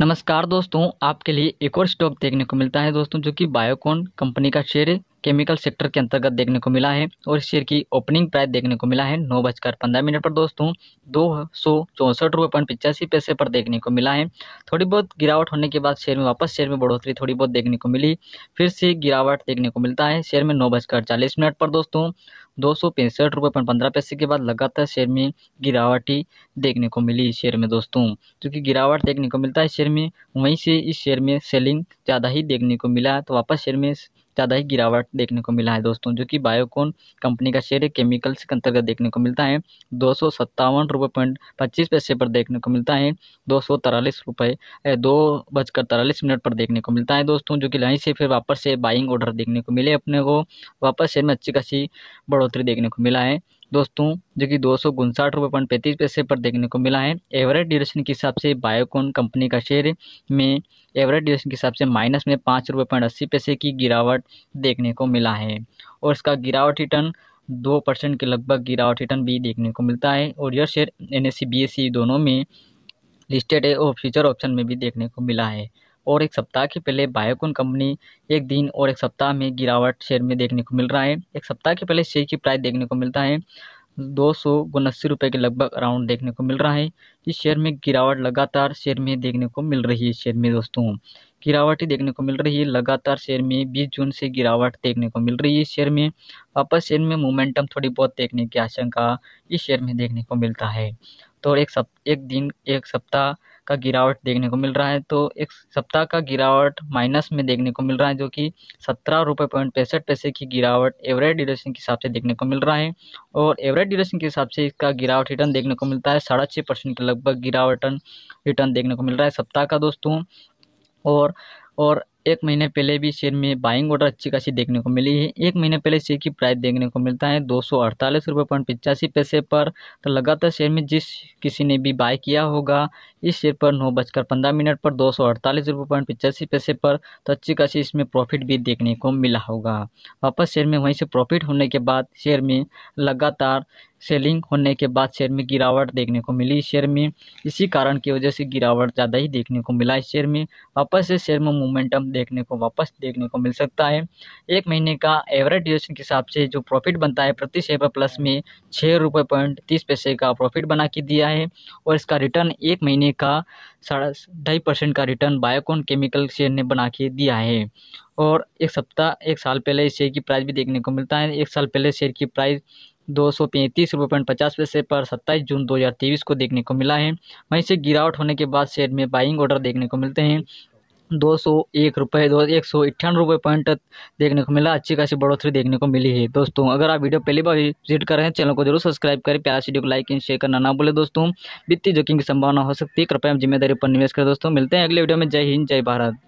नमस्कार दोस्तों आपके लिए एक और स्टॉक देखने को मिलता है दोस्तों जो कि बायोकॉन कंपनी का शेयर है केमिकल सेक्टर के अंतर्गत देखने को मिला है और शेयर की ओपनिंग प्राइस देखने को मिला है नौ बजकर पंद्रह मिनट पर दोस्तों दो सौ चौंसठ रुपये पॉइंट पिचासी पैसे पर देखने को मिला है थोड़ी बहुत गिरावट होने के बाद शेयर में वापस शेयर में बढ़ोतरी थोड़ी बहुत देखने को मिली फिर से गिरावट देखने को मिलता है शेयर में नौ बजकर चालीस मिनट पर दोस्तों दो सौ पैंसठ रुपये पॉइंट पंद्रह पैसे के बाद लगातार शेयर में गिरावट ही देखने को मिली शेयर में दोस्तों क्योंकि गिरावट देखने को मिलता है शेयर में वहीं से इस शेयर में सेलिंग ज़्यादा ही देखने को मिला तो वापस शेयर में ज़्यादा ही गिरावट देखने को मिला है दोस्तों जो कि बायोकॉन कंपनी का शेयर केमिकल्स के अंतर्गत देखने को मिलता है दो सौ सत्तावन रुपये पॉइंट पच्चीस पैसे पर देखने को मिलता है दो सौ तिरालीस रुपये दो बजकर तिरालीस मिनट पर देखने को मिलता है दोस्तों जो कि लाइन से फिर वापस से बाइंग ऑर्डर देखने को मिले अपने को वापस शेयर में अच्छी खासी बढ़ोतरी देखने को मिला है दोस्तों जो कि दो सौ उनसाठ रुपये पॉइंट पैंतीस पैसे पर देखने को मिला है एवरेज ड्यूरेशन के हिसाब से बायोकॉन कंपनी का शेयर में एवरेज ड्यूरेशन के हिसाब से माइनस में पाँच रुपये पॉइंट अस्सी पैसे की गिरावट देखने को मिला है और इसका गिरावट रिटर्न दो परसेंट के लगभग गिरावट रिटर्न भी देखने को मिलता है और यह शेयर एन एस दोनों में लिस्टेड है और फ्यूचर ऑप्शन में भी देखने को मिला है और एक सप्ताह के पहले बायोकॉन कंपनी एक दिन और एक सप्ताह में गिरावट शेयर में देखने को मिल रहा है एक सप्ताह के पहले शेयर की प्राइस देखने को मिलता है दो सौ उनासी रुपये के लगभग अराउंड देखने को मिल रहा है इस शेयर में गिरावट लगातार शेयर में देखने को मिल रही है शेयर में दोस्तों गिरावट ही देखने को मिल रही है लगातार शेयर में बीस जून से गिरावट देखने को मिल रही है शेयर में वापस शेयर में मोमेंटम थोड़ी बहुत देखने की आशंका इस शेयर में देखने को मिलता है तो एक सप एक दिन एक सप्ताह का गिरावट देखने को मिल रहा है तो एक सप्ताह का गिरावट माइनस में देखने को मिल रहा है जो कि सत्रह रुपये पॉइंट पैंसठ पैसे की गिरावट एवरेज ड्यूरेशन के हिसाब से देखने को मिल रहा है और एवरेज ड्यूरेशन के हिसाब से इसका गिरावट रिटर्न देखने को मिलता है साढ़ा छः परसेंट के लगभग गिरावटन रिटर्न देखने को मिल रहा है सप्ताह का दोस्तों और और एक महीने पहले भी शेयर में बाइंग ऑर्डर अच्छी खासी देखने को मिली है एक महीने पहले शेयर की प्राइस देखने को मिलता है दो सौ अड़तालीस रुपये पॉइंट पैसे पर तो लगातार शेयर में जिस किसी ने भी बाय किया होगा इस शेयर पर नौ बजकर पंद्रह मिनट पर दो सौ अड़तालीस रुपये पॉइंट पचासी पैसे पर तो अच्छी खासी इसमें प्रॉफिट भी देखने को मिला होगा वापस शेयर में वहीं से प्रॉफिट होने के बाद शेयर में लगातार सेलिंग होने के बाद शेयर में गिरावट देखने को मिली शेयर में इसी कारण की वजह से गिरावट ज़्यादा ही देखने को मिला इस शेयर में वापस से शेयर में मोमेंटम देखने को वापस देखने को मिल सकता है एक महीने का एवरेज ड्यूरेशन के हिसाब से जो प्रॉफिट बनता है प्रति शेयर पर प्लस में छः रुपये पॉइंट तीस पैसे का प्रॉफिट बना के दिया है और इसका रिटर्न एक महीने का साढ़ा ढाई परसेंट का रिटर्न बायोकॉन केमिकल शेयर ने बना के दिया है और एक सप्ताह एक साल पहले इस शेयर की प्राइस भी देखने को मिलता है एक साल पहले शेयर की प्राइस दो सौ पैंतीस रुपये पॉइंट पचास पैसे पर सत्ताईस जून दो हज़ार तेईस को देखने को मिला है वहीं से गिरावट होने के बाद शेयर में बाइंग ऑर्डर देखने को मिलते हैं दो सौ एक रुपये दो एक सौ अट्ठानवे रुपये पॉइंट देखने को मिला अच्छी खासी बढ़ोतरी देखने को मिली है दोस्तों अगर आप वीडियो पहली बार विजिट कर रहे हैं चैनल को जरूर सब्सक्राइब करें प्यारा वीडियो को लाइक एंड शेयर करना ना बोले दोस्तों वित्तीय जोखिम की संभावना हो सकती है कृपया जिम्मेदारी पर निवेश करें दोस्तों मिलते हैं अगले वीडियो में जय हिंद जय भारत